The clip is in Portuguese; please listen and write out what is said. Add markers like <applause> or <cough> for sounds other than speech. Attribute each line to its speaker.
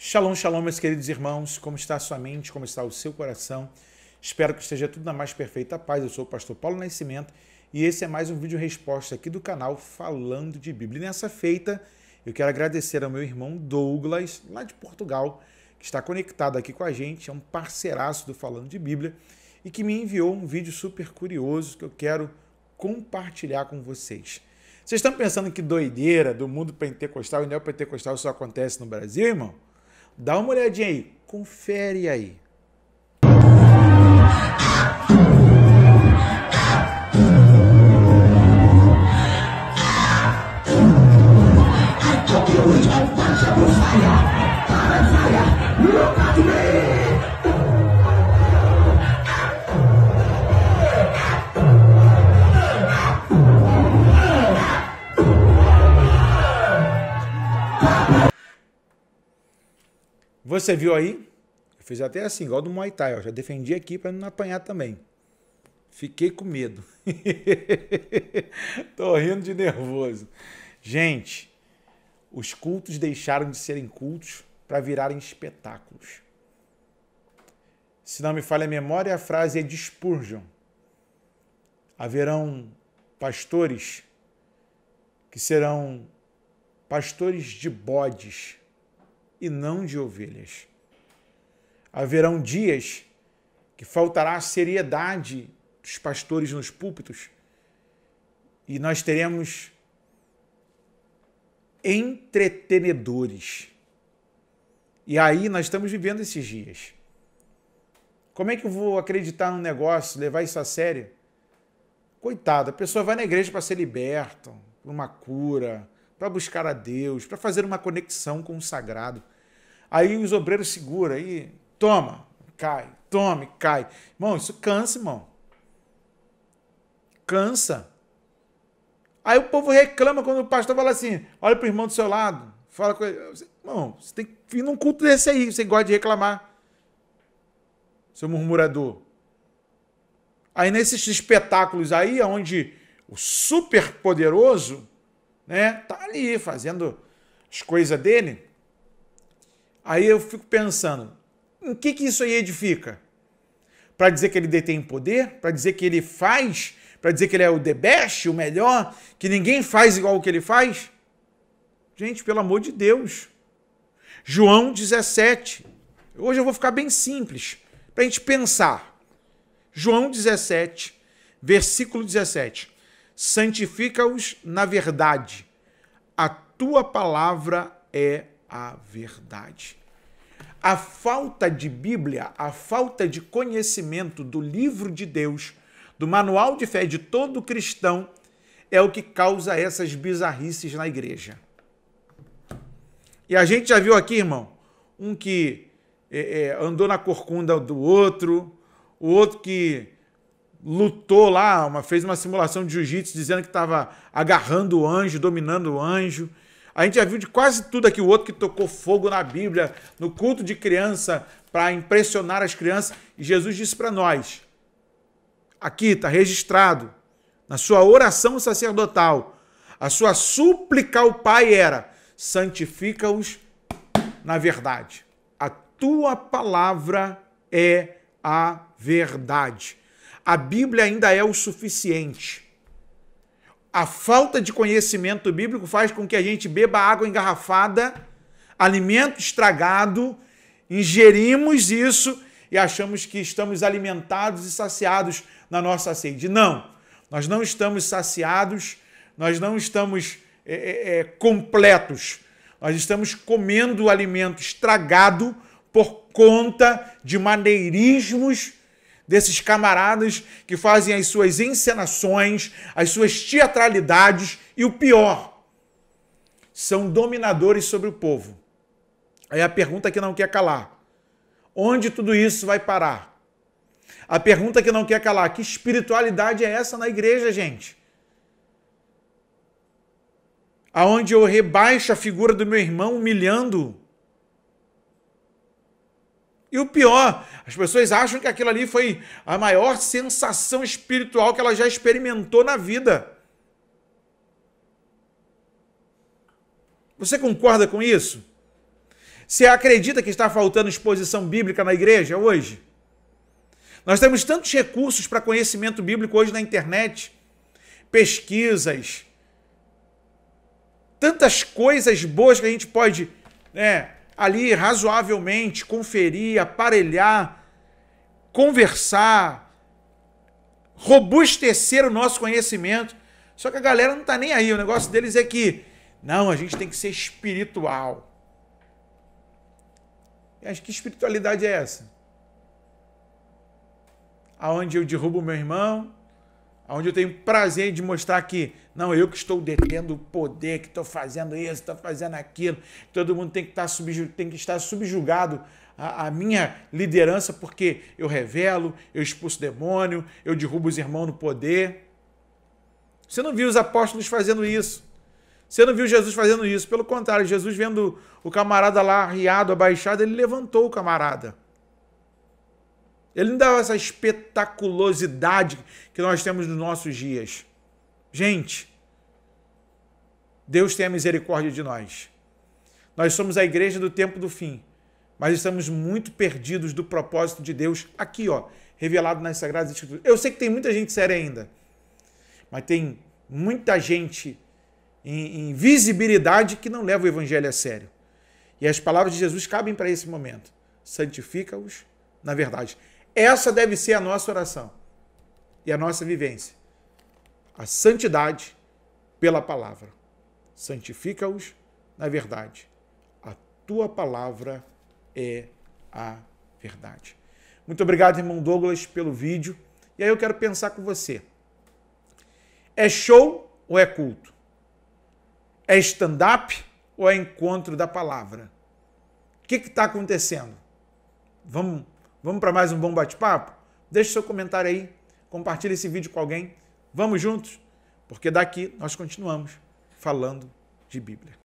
Speaker 1: Shalom, shalom, meus queridos irmãos. Como está a sua mente? Como está o seu coração? Espero que esteja tudo na mais perfeita paz. Eu sou o pastor Paulo Nascimento e esse é mais um vídeo resposta aqui do canal Falando de Bíblia. E nessa feita, eu quero agradecer ao meu irmão Douglas, lá de Portugal, que está conectado aqui com a gente, é um parceiraço do Falando de Bíblia e que me enviou um vídeo super curioso que eu quero compartilhar com vocês. Vocês estão pensando que doideira do mundo pentecostal e neopentecostal só acontece no Brasil, irmão? Dá uma olhadinha aí, confere aí. Você viu aí? Eu fiz até assim, igual do Muay Thai, ó. já defendi aqui para não apanhar também. Fiquei com medo. <laughs> Tô rindo de nervoso. Gente, os cultos deixaram de serem cultos para virarem espetáculos. Se não me falha a memória, a frase é de Spurgeon. Haverão pastores que serão pastores de bodes e não de ovelhas. Haverão dias que faltará a seriedade dos pastores nos púlpitos e nós teremos entretenedores. E aí nós estamos vivendo esses dias. Como é que eu vou acreditar num negócio, levar isso a sério? Coitada, a pessoa vai na igreja para ser liberta, por uma cura, para buscar a Deus, para fazer uma conexão com o sagrado. Aí os obreiros segura aí, toma, cai, tome, cai. Irmão, isso cansa, irmão. Cansa. Aí o povo reclama quando o pastor fala assim: olha para o irmão do seu lado, fala com ele. Irmão, você tem que ir num culto desse aí, você gosta de reclamar. Seu murmurador. Aí nesses espetáculos aí, onde o superpoderoso né? Tá ali fazendo as coisas dele. Aí eu fico pensando, em que, que isso aí edifica? Para dizer que ele detém poder? Para dizer que ele faz? Para dizer que ele é o the best, o melhor? Que ninguém faz igual o que ele faz? Gente, pelo amor de Deus. João 17. Hoje eu vou ficar bem simples, para a gente pensar. João 17, versículo 17 santifica-os na verdade. A tua palavra é a verdade. A falta de Bíblia, a falta de conhecimento do livro de Deus, do manual de fé de todo cristão, é o que causa essas bizarrices na igreja. E a gente já viu aqui, irmão, um que é, é andou na corcunda do outro, o outro que lutou lá, uma, fez uma simulação de jiu-jitsu dizendo que estava agarrando o anjo, dominando o anjo. A gente já viu de quase tudo aqui o outro que tocou fogo na Bíblia, no culto de criança, para impressionar as crianças. E Jesus disse para nós: aqui está registrado, na sua oração sacerdotal, a sua súplica ao Pai era: santifica-os na verdade. A tua palavra é a verdade a Bíblia ainda é o suficiente. A falta de conhecimento bíblico faz com que a gente beba água engarrafada, alimento estragado, ingerimos isso e achamos que estamos alimentados e saciados na nossa sede. Não, nós não estamos saciados, nós não estamos é, é, é completos. Nós estamos comendo alimento estragado por conta de maneirismos desses camaradas que fazem as suas encenações, as suas teatralidades e o pior, são dominadores sobre o povo. Aí a pergunta que não quer calar: onde tudo isso vai parar? A pergunta que não quer calar: que espiritualidade é essa na igreja, gente? Aonde eu rebaixo a figura do meu irmão, humilhando-o e o pior, as pessoas acham que aquilo ali foi a maior sensação espiritual que ela já experimentou na vida. Você concorda com isso? Você acredita que está faltando exposição bíblica na igreja hoje? Nós temos tantos recursos para conhecimento bíblico hoje na internet, pesquisas, tantas coisas boas que a gente pode né, ali razoavelmente conferir, aparelhar, conversar, robustecer o nosso conhecimento. Só que a galera não tá nem aí. O negócio deles é que, não, a gente tem que ser espiritual. Acho que espiritualidade é essa? Aonde eu derrubo meu irmão, onde eu tenho prazer de mostrar que não, eu que estou detendo o poder, que estou fazendo isso, estou fazendo aquilo, todo mundo tem que estar, tá subjug, tem que estar subjugado à, à minha liderança, porque eu revelo, eu expulso demônio, eu derrubo os irmãos no poder. Você não viu os apóstolos fazendo isso. Você não viu Jesus fazendo isso. Pelo contrário, Jesus vendo o camarada lá arriado, abaixado, ele levantou o camarada. Ele não dava essa espetaculosidade que nós temos nos nossos dias. Gente, Deus tenha misericórdia de nós. Nós somos a igreja do tempo do fim, mas estamos muito perdidos do propósito de Deus aqui, ó, revelado nas Sagradas Escrituras. Eu sei que tem muita gente séria ainda, mas tem muita gente em, em visibilidade que não leva o evangelho a sério. E as palavras de Jesus cabem para esse momento. Santifica-os na verdade. Essa deve ser a nossa oração e a nossa vivência. A santidade pela palavra. Santifica-os na verdade. A tua palavra é a verdade. Muito obrigado, irmão Douglas, pelo vídeo. E aí eu quero pensar com você. É show ou é culto? É stand-up ou é encontro da palavra? O que está acontecendo? Vamos Vamos para mais um bom bate-papo? Deixe seu comentário aí, compartilhe esse vídeo com alguém. Vamos juntos? Porque daqui nós continuamos falando de Bíblia.